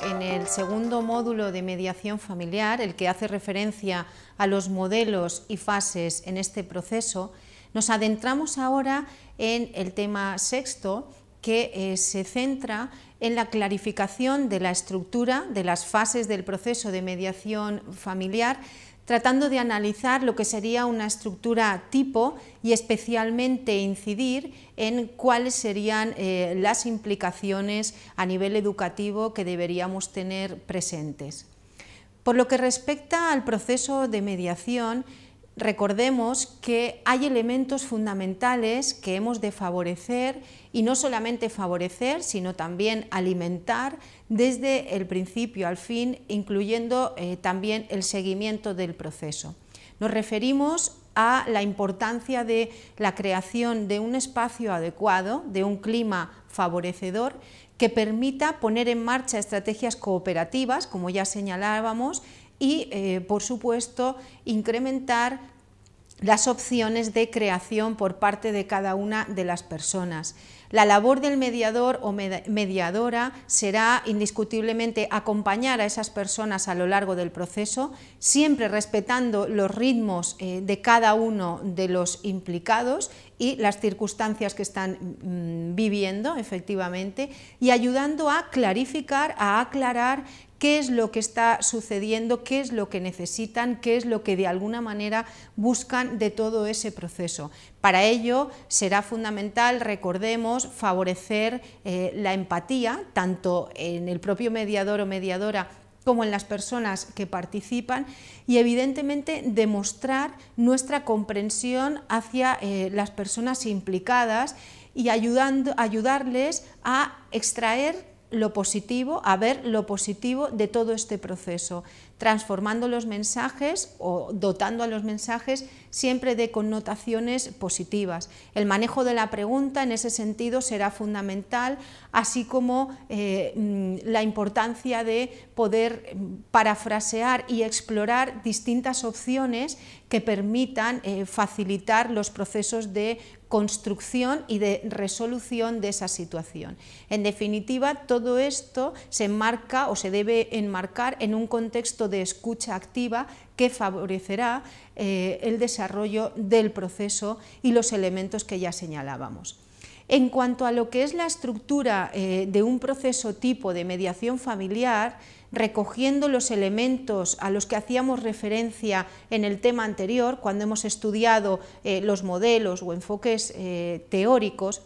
en el segundo módulo de mediación familiar, el que hace referencia a los modelos y fases en este proceso, nos adentramos ahora en el tema sexto, que eh, se centra en la clarificación de la estructura de las fases del proceso de mediación familiar tratando de analizar lo que sería una estructura tipo y especialmente incidir en cuáles serían eh, las implicaciones a nivel educativo que deberíamos tener presentes. Por lo que respecta al proceso de mediación, recordemos que hay elementos fundamentales que hemos de favorecer y no solamente favorecer, sino también alimentar desde el principio al fin, incluyendo eh, también el seguimiento del proceso. Nos referimos a la importancia de la creación de un espacio adecuado, de un clima favorecedor, que permita poner en marcha estrategias cooperativas, como ya señalábamos, y, eh, por supuesto, incrementar las opciones de creación por parte de cada una de las personas. La labor del mediador o mediadora será indiscutiblemente acompañar a esas personas a lo largo del proceso, siempre respetando los ritmos eh, de cada uno de los implicados y las circunstancias que están mm, viviendo, efectivamente, y ayudando a clarificar, a aclarar qué es lo que está sucediendo, qué es lo que necesitan, qué es lo que de alguna manera buscan de todo ese proceso. Para ello será fundamental, recordemos, favorecer eh, la empatía, tanto en el propio mediador o mediadora como en las personas que participan y evidentemente demostrar nuestra comprensión hacia eh, las personas implicadas y ayudando, ayudarles a extraer lo positivo, a ver lo positivo de todo este proceso, transformando los mensajes o dotando a los mensajes siempre de connotaciones positivas. El manejo de la pregunta en ese sentido será fundamental, así como eh, mm, la importancia de poder mm, parafrasear y explorar distintas opciones que permitan eh, facilitar los procesos de construcción y de resolución de esa situación. En definitiva, todo esto se enmarca o se debe enmarcar en un contexto de escucha activa que favorecerá eh, el desarrollo del proceso y los elementos que ya señalábamos. En cuanto a lo que es la estructura eh, de un proceso tipo de mediación familiar, recogiendo los elementos a los que hacíamos referencia en el tema anterior, cuando hemos estudiado eh, los modelos o enfoques eh, teóricos,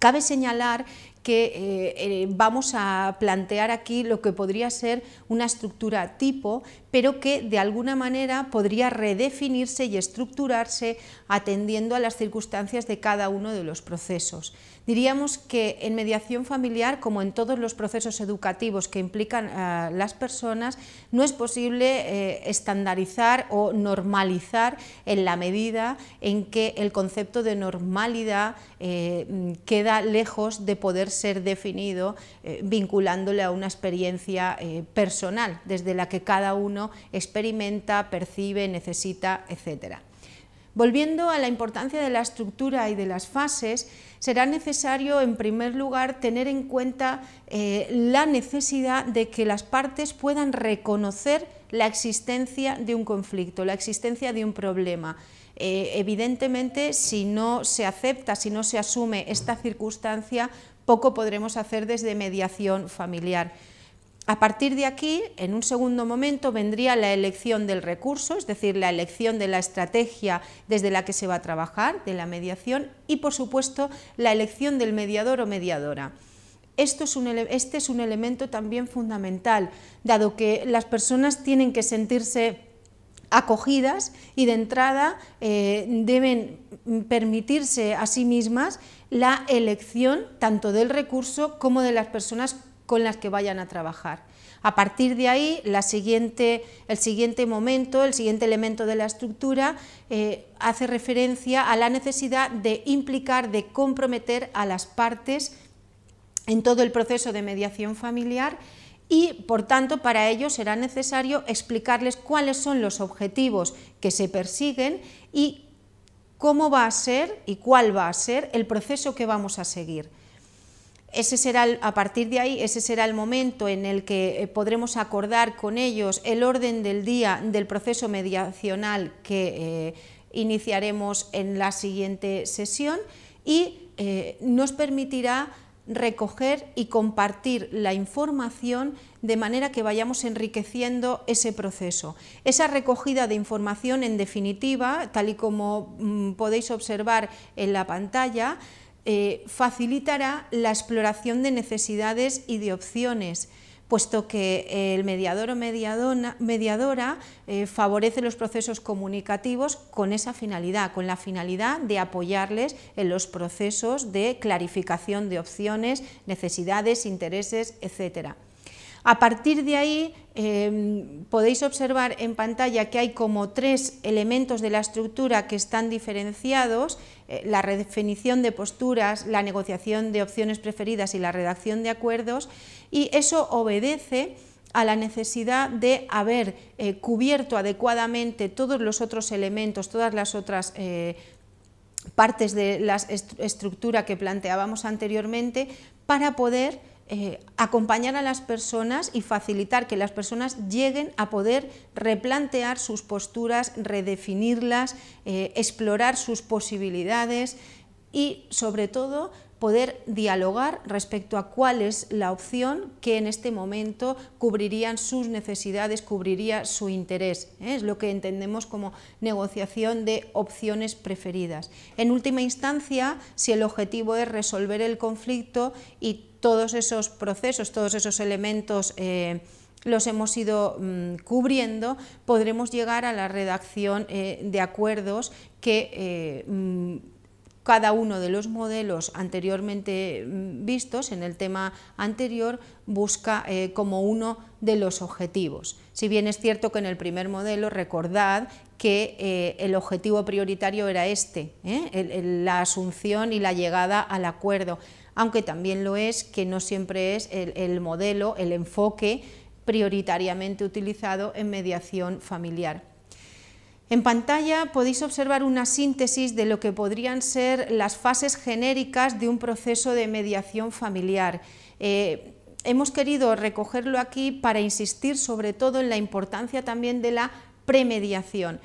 cabe señalar que eh, eh, vamos a plantear aquí lo que podría ser una estructura tipo, pero que de alguna manera podría redefinirse y estructurarse atendiendo a las circunstancias de cada uno de los procesos. Diríamos que en mediación familiar, como en todos los procesos educativos que implican a eh, las personas, no es posible eh, estandarizar o normalizar en la medida en que el concepto de normalidad eh, queda lejos de poder ser definido vinculándole a una experiencia personal, desde la que cada uno experimenta, percibe, necesita, etcétera. Volviendo a la importancia de la estructura y de las fases, será necesario, en primer lugar, tener en cuenta eh, la necesidad de que las partes puedan reconocer la existencia de un conflicto, la existencia de un problema. Eh, evidentemente, si no se acepta, si no se asume esta circunstancia, poco podremos hacer desde mediación familiar. A partir de aquí, en un segundo momento, vendría la elección del recurso, es decir, la elección de la estrategia desde la que se va a trabajar, de la mediación, y por supuesto la elección del mediador o mediadora. Esto es un, este es un elemento también fundamental, dado que las personas tienen que sentirse acogidas y de entrada eh, deben permitirse a sí mismas la elección tanto del recurso como de las personas con las que vayan a trabajar. A partir de ahí, el siguiente momento, el siguiente elemento de la estructura eh, hace referencia a la necesidad de implicar, de comprometer a las partes en todo el proceso de mediación familiar y, por tanto, para ello será necesario explicarles cuáles son los objetivos que se persiguen y cómo va a ser y cuál va a ser el proceso que vamos a seguir. Ese será a partir de ahí, ese será el momento en el que eh, podremos acordar con ellos el orden del día del proceso mediacional que eh, iniciaremos en la siguiente sesión y eh, nos permitirá recoger y compartir la información de manera que vayamos enriqueciendo ese proceso. Esa recogida de información, en definitiva, tal y como mm, podéis observar en la pantalla, eh, facilitará la exploración de necesidades y de opciones, puesto que el mediador o mediadora eh, favorece los procesos comunicativos con esa finalidad, con la finalidad de apoyarles en los procesos de clarificación de opciones, necesidades, intereses, etcétera. A partir de ahí em, podéis observar en pantalla que hay como tres elementos de la estructura que están diferenciados, eh, la redefinición de posturas, la negociación de opciones preferidas y la redacción de acuerdos, y eso obedece a la necesidad de haber eh, cubierto adecuadamente todos los otros elementos, todas las otras eh, partes de la estructura que planteábamos anteriormente para poder eh, acompañar a las personas y facilitar que las personas lleguen a poder replantear sus posturas, redefinirlas, eh, explorar sus posibilidades y, sobre todo, poder dialogar respecto a cuál es la opción que en este momento cubrirían sus necesidades, cubriría su interés. ¿eh? Es lo que entendemos como negociación de opciones preferidas. En última instancia, si el objetivo es resolver el conflicto y todos esos procesos, todos esos elementos eh, los hemos ido mm, cubriendo, podremos llegar a la redacción eh, de acuerdos que eh, mm, cada uno de los modelos anteriormente mm, vistos en el tema anterior busca como uno de los objetivos. Si bien es cierto que en el primer modelo, recordad que el objetivo prioritario era este, la asunción y la llegada al acuerdo aunque también lo es que no siempre es el, modelo, el enfoque prioritariamente utilizado en mediación familiar. En pantalla podéis observar una síntesis de lo que podrían ser las fases genéricas de un proceso de mediación familiar. Eh, hemos querido recogerlo aquí para insistir sobre todo en la importancia también de la premediación.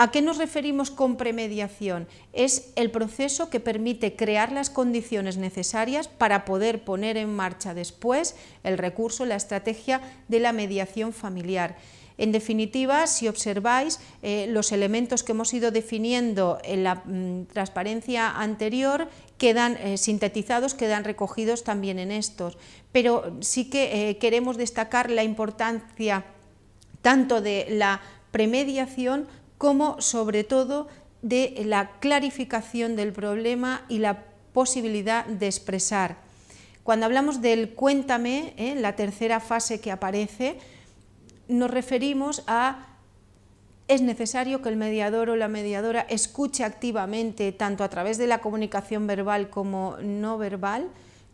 ¿A qué nos referimos con premediación? Es el proceso que permite crear las condiciones necesarias para poder poner en marcha después el recurso, la estrategia de la mediación familiar. En definitiva, si observáis eh, los elementos que hemos ido definiendo en la mm, transparencia anterior, quedan eh, sintetizados, quedan recogidos también en estos. Pero sí que eh, queremos destacar la importancia tanto de la premediación como sobre todo de la clarificación del problema y la posibilidad de expresar. Cuando hablamos del cuéntame, ¿eh? la tercera fase que aparece, nos referimos a es necesario que el mediador o la mediadora escuche activamente, tanto a través de la comunicación verbal como no verbal,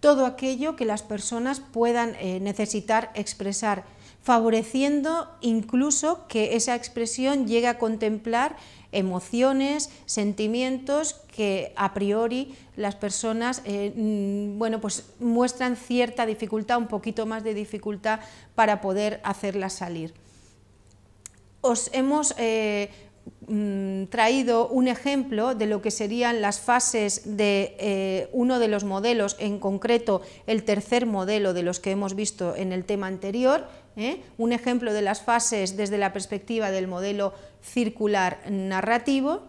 todo aquello que las personas puedan eh, necesitar expresar favoreciendo incluso que esa expresión llegue a contemplar emociones, sentimientos que a priori las personas eh, mm, bueno, pues muestran cierta dificultad, un poquito más de dificultad para poder hacerlas salir. Os hemos eh, Mm, traído un ejemplo de lo que serían las fases de eh, uno de los modelos, en concreto el tercer modelo de los que hemos visto en el tema anterior, ¿eh? un ejemplo de las fases desde la perspectiva del modelo circular narrativo.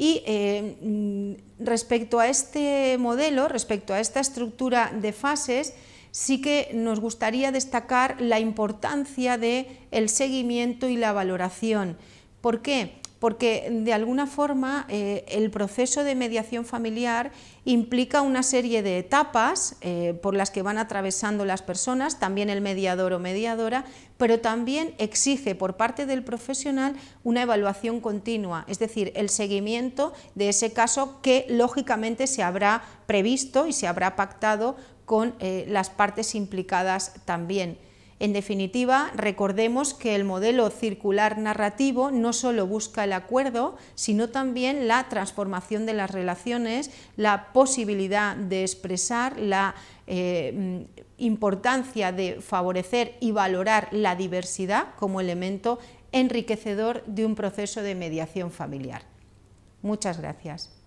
Y eh, mm, respecto a este modelo, respecto a esta estructura de fases, sí que nos gustaría destacar la importancia del el seguimiento y la valoración. ¿Por qué? porque de alguna forma eh, el proceso de mediación familiar implica una serie de etapas eh, por las que van atravesando las personas, también el mediador o mediadora, pero también exige por parte del profesional una evaluación continua, es decir, el seguimiento de ese caso que lógicamente se habrá previsto y se habrá pactado con eh, las partes implicadas también. En definitiva, recordemos que el modelo circular narrativo no solo busca el acuerdo, sino también la transformación de las relaciones, la posibilidad de expresar la eh, importancia de favorecer y valorar la diversidad como elemento enriquecedor de un proceso de mediación familiar. Muchas gracias.